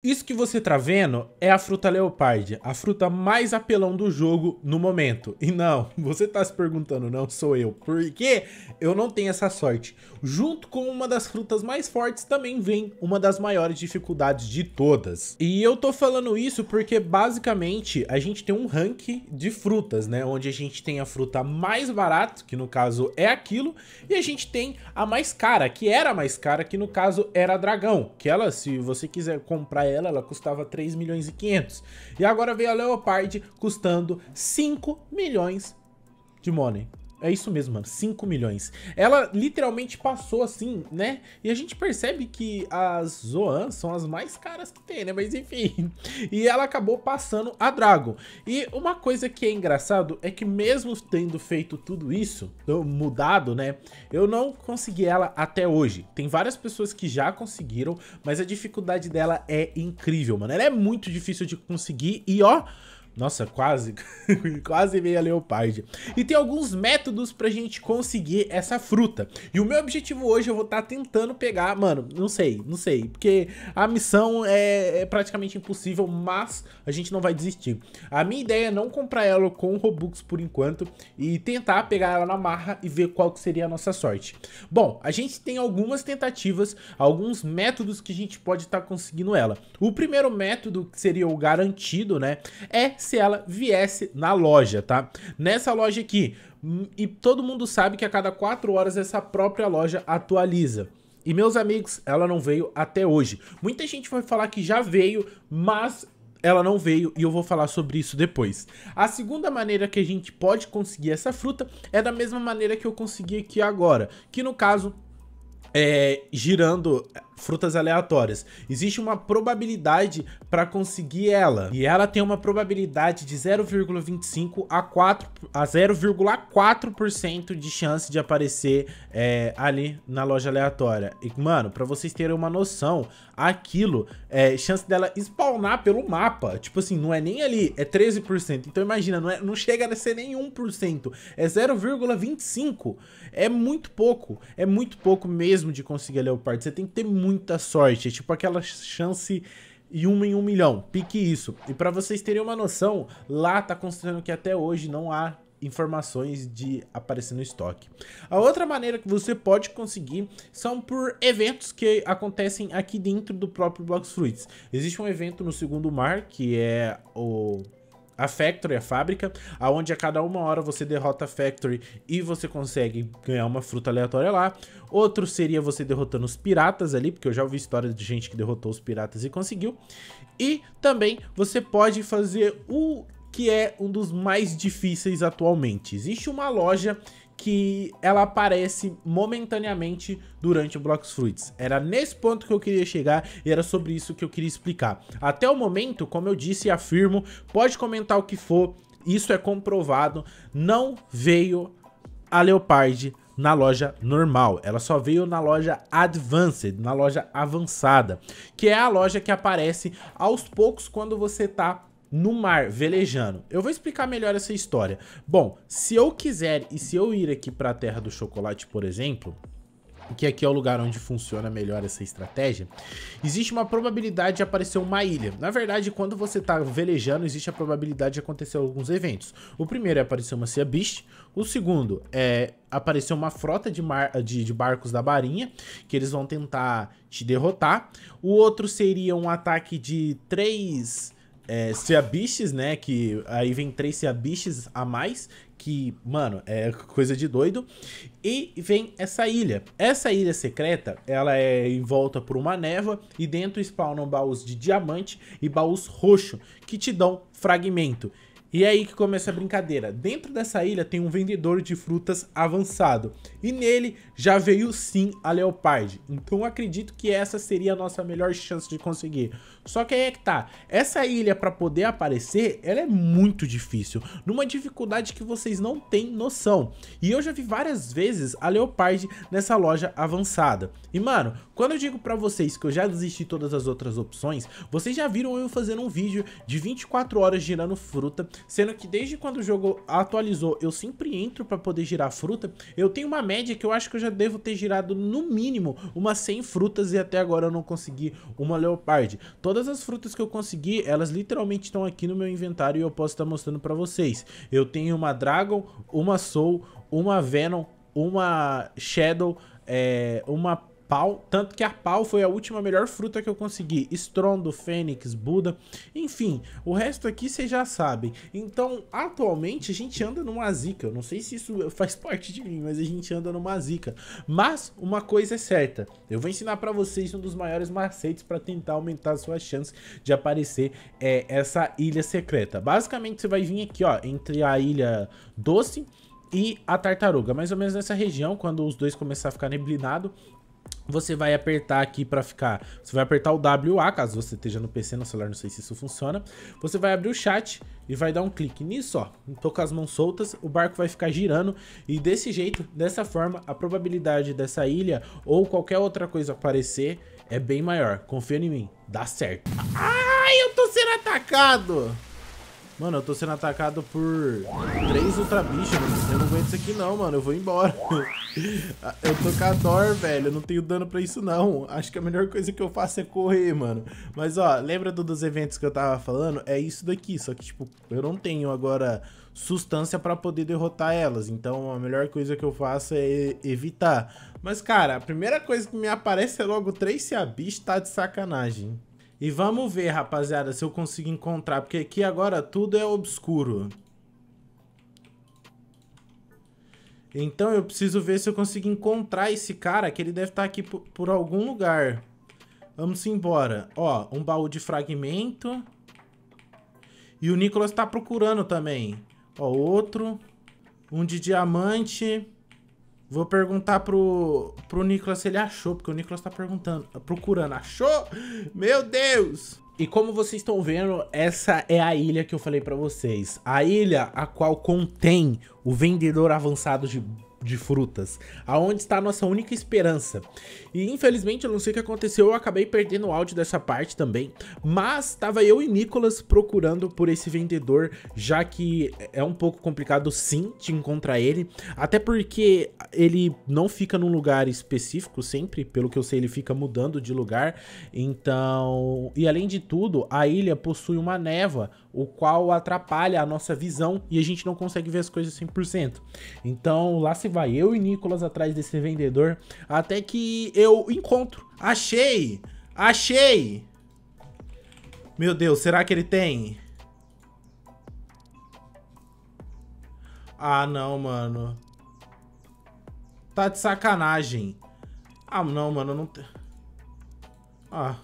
Isso que você tá vendo é a fruta Leopard, a fruta mais apelão do jogo no momento. E não, você tá se perguntando, não sou eu, porque eu não tenho essa sorte. Junto com uma das frutas mais fortes também vem uma das maiores dificuldades de todas. E eu tô falando isso porque basicamente a gente tem um rank de frutas, né? Onde a gente tem a fruta mais barata, que no caso é aquilo, e a gente tem a mais cara, que era a mais cara, que no caso era a dragão. Que ela, se você quiser comprar ela, ela custava 3 milhões e 500. E agora veio a Leopard custando 5 milhões de money. É isso mesmo, mano. 5 milhões. Ela literalmente passou assim, né? E a gente percebe que as Zoan são as mais caras que tem, né? Mas enfim. E ela acabou passando a Dragon. E uma coisa que é engraçado é que mesmo tendo feito tudo isso, mudado, né? Eu não consegui ela até hoje. Tem várias pessoas que já conseguiram, mas a dificuldade dela é incrível, mano. Ela é muito difícil de conseguir e ó... Nossa, quase, quase meia leopardia. E tem alguns métodos pra gente conseguir essa fruta. E o meu objetivo hoje, eu vou estar tá tentando pegar, mano, não sei, não sei. Porque a missão é, é, praticamente impossível, mas a gente não vai desistir. A minha ideia é não comprar ela com Robux por enquanto e tentar pegar ela na marra e ver qual que seria a nossa sorte. Bom, a gente tem algumas tentativas, alguns métodos que a gente pode estar tá conseguindo ela. O primeiro método, que seria o garantido, né, é se ela viesse na loja, tá? Nessa loja aqui, hum, e todo mundo sabe que a cada 4 horas essa própria loja atualiza. E meus amigos, ela não veio até hoje. Muita gente vai falar que já veio, mas ela não veio e eu vou falar sobre isso depois. A segunda maneira que a gente pode conseguir essa fruta é da mesma maneira que eu consegui aqui agora, que no caso é, girando frutas aleatórias. Existe uma probabilidade para conseguir ela. E ela tem uma probabilidade de 0,25 a 4 a 0,4% de chance de aparecer é, ali na loja aleatória. E, mano, para vocês terem uma noção, aquilo é chance dela spawnar pelo mapa. Tipo assim, não é nem ali, é 13%. Então imagina, não, é, não chega a ser nem 1%. É 0,25. É muito pouco. É muito pouco mesmo mesmo de conseguir a Leopard. Você tem que ter muita sorte. É tipo aquela chance e uma em um milhão. Pique isso. E para vocês terem uma noção, lá tá considerando que até hoje não há informações de aparecer no estoque. A outra maneira que você pode conseguir são por eventos que acontecem aqui dentro do próprio Box Fruits. Existe um evento no segundo mar, que é o a Factory, a fábrica, aonde a cada uma hora você derrota a Factory e você consegue ganhar uma fruta aleatória lá. Outro seria você derrotando os piratas ali, porque eu já ouvi histórias de gente que derrotou os piratas e conseguiu. E também você pode fazer o que é um dos mais difíceis atualmente. Existe uma loja que ela aparece momentaneamente durante o Blox Fruits. Era nesse ponto que eu queria chegar e era sobre isso que eu queria explicar. Até o momento, como eu disse e afirmo, pode comentar o que for, isso é comprovado, não veio a Leopard na loja normal. Ela só veio na loja Advanced, na loja avançada, que é a loja que aparece aos poucos quando você tá no mar, velejando. Eu vou explicar melhor essa história. Bom, se eu quiser e se eu ir aqui para a Terra do Chocolate, por exemplo, que aqui é o lugar onde funciona melhor essa estratégia, existe uma probabilidade de aparecer uma ilha. Na verdade, quando você está velejando, existe a probabilidade de acontecer alguns eventos. O primeiro é aparecer uma Sea Beast, o segundo é aparecer uma frota de, mar, de, de barcos da Barinha, que eles vão tentar te derrotar. O outro seria um ataque de três é, Seabiches, né? Que aí vem três Seabiches a mais, que, mano, é coisa de doido. E vem essa ilha. Essa ilha secreta, ela é envolta por uma névoa e dentro spawnam baús de diamante e baús roxo, que te dão fragmento. E é aí que começa a brincadeira. Dentro dessa ilha tem um vendedor de frutas avançado. E nele já veio sim a Leopard. Então acredito que essa seria a nossa melhor chance de conseguir. Só que aí é que tá. Essa ilha para poder aparecer, ela é muito difícil. Numa dificuldade que vocês não têm noção. E eu já vi várias vezes a Leopard nessa loja avançada. E mano, quando eu digo para vocês que eu já desisti todas as outras opções, vocês já viram eu fazendo um vídeo de 24 horas girando fruta Sendo que desde quando o jogo atualizou, eu sempre entro para poder girar fruta. Eu tenho uma média que eu acho que eu já devo ter girado no mínimo umas 100 frutas e até agora eu não consegui uma leopard. Todas as frutas que eu consegui, elas literalmente estão aqui no meu inventário e eu posso estar tá mostrando para vocês. Eu tenho uma dragon, uma soul, uma venom, uma shadow, é, uma pau, tanto que a pau foi a última melhor fruta que eu consegui. Estrondo, Fênix, Buda, enfim, o resto aqui vocês já sabem. Então, atualmente a gente anda numa zica. Eu não sei se isso faz parte de mim, mas a gente anda numa zica. Mas uma coisa é certa, eu vou ensinar para vocês um dos maiores macetes para tentar aumentar a sua chance de aparecer é, essa ilha secreta. Basicamente você vai vir aqui, ó, entre a ilha doce e a tartaruga, mais ou menos nessa região, quando os dois começar a ficar neblinado, você vai apertar aqui para ficar. Você vai apertar o WA, caso você esteja no PC, no celular, não sei se isso funciona. Você vai abrir o chat e vai dar um clique nisso, ó. Tô com as mãos soltas, o barco vai ficar girando e desse jeito, dessa forma, a probabilidade dessa ilha ou qualquer outra coisa aparecer é bem maior. Confia em mim, dá certo. Ai, eu tô sendo atacado! Mano, eu tô sendo atacado por três ultra bichos. Eu não aguento isso aqui não, mano. Eu vou embora. eu tô com a dor, velho. Eu não tenho dano pra isso, não. Acho que a melhor coisa que eu faço é correr, mano. Mas, ó, lembra do, dos eventos que eu tava falando? É isso daqui. Só que, tipo, eu não tenho agora substância pra poder derrotar elas. Então, a melhor coisa que eu faço é evitar. Mas, cara, a primeira coisa que me aparece é logo três se a bicha tá de sacanagem. E vamos ver, rapaziada, se eu consigo encontrar. Porque aqui agora tudo é obscuro. Então eu preciso ver se eu consigo encontrar esse cara, que ele deve estar tá aqui por, por algum lugar. Vamos embora. Ó, um baú de fragmento. E o Nicolas está procurando também. Ó, outro. Um de diamante. Vou perguntar pro, pro Nicolas se ele achou, porque o Nicolas tá perguntando, procurando. Achou? Meu Deus! E como vocês estão vendo, essa é a ilha que eu falei pra vocês. A ilha a qual contém o vendedor avançado de de frutas, aonde está a nossa única esperança. E infelizmente eu não sei o que aconteceu, eu acabei perdendo o áudio dessa parte também, mas estava eu e Nicolas procurando por esse vendedor, já que é um pouco complicado sim te encontrar ele, até porque ele não fica num lugar específico sempre, pelo que eu sei ele fica mudando de lugar, então... E além de tudo, a ilha possui uma neva, o qual atrapalha a nossa visão e a gente não consegue ver as coisas 100%. Então lá se se vai eu e Nicolas atrás desse vendedor até que eu encontro. Achei! Achei! Meu Deus, será que ele tem? Ah, não, mano. Tá de sacanagem. Ah, não, mano, não tem... Ah.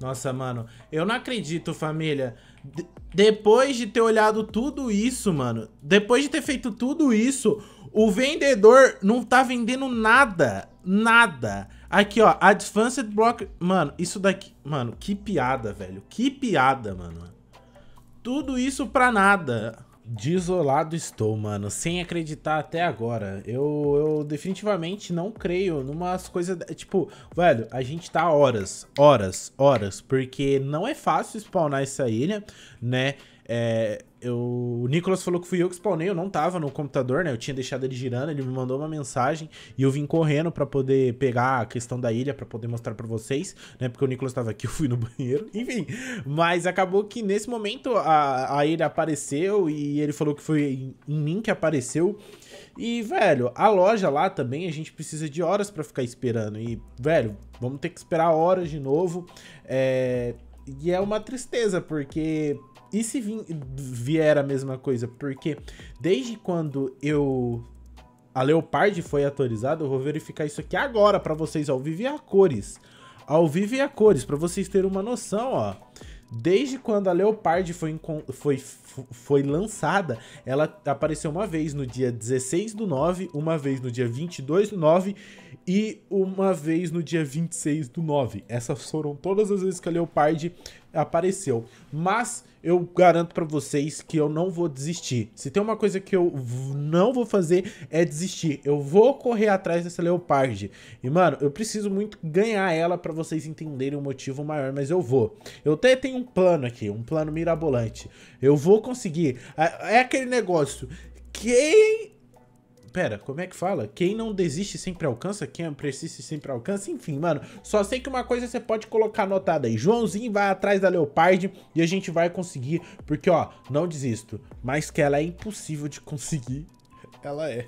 Nossa, mano. Eu não acredito, família. De depois de ter olhado tudo isso, mano. Depois de ter feito tudo isso, o vendedor não tá vendendo nada. Nada. Aqui, ó. Advanced Block... Mano, isso daqui... Mano, que piada, velho. Que piada, mano. Tudo isso pra nada. Desolado estou, mano, sem acreditar até agora. Eu, eu definitivamente não creio numas coisas. Tipo, velho, a gente tá horas, horas, horas, porque não é fácil spawnar essa ilha, né? É, eu, o Nicolas falou que fui eu que spawnei, eu não tava no computador, né? Eu tinha deixado ele girando, ele me mandou uma mensagem e eu vim correndo para poder pegar a questão da ilha para poder mostrar para vocês, né? Porque o Nicolas tava aqui, eu fui no banheiro, enfim. Mas acabou que nesse momento a, a ilha apareceu e ele falou que foi em, em mim que apareceu. E, velho, a loja lá também a gente precisa de horas para ficar esperando. E, velho, vamos ter que esperar horas de novo. É, e é uma tristeza, porque e se vier a mesma coisa? Porque desde quando eu. A Leopard foi atualizada, eu vou verificar isso aqui agora para vocês ao vivo e a cores. Ao vivo e a cores, para vocês terem uma noção, ó. Desde quando a Leopard foi, foi, foi lançada, ela apareceu uma vez no dia 16 do 9, uma vez no dia 22 do 9 e uma vez no dia 26 do 9. Essas foram todas as vezes que a Leopard apareceu. Mas eu garanto para vocês que eu não vou desistir. Se tem uma coisa que eu não vou fazer é desistir. Eu vou correr atrás dessa Leopard. E mano, eu preciso muito ganhar ela para vocês entenderem o motivo maior, mas eu vou. Eu até tenho um plano aqui, um plano mirabolante. Eu vou conseguir. É, é aquele negócio. Quem Pera, como é que fala? Quem não desiste sempre alcança, quem persiste sempre alcança. Enfim, mano, só sei que uma coisa você pode colocar anotada aí. Joãozinho vai atrás da Leopard e a gente vai conseguir, porque, ó, não desisto. Mas que ela é impossível de conseguir, ela é.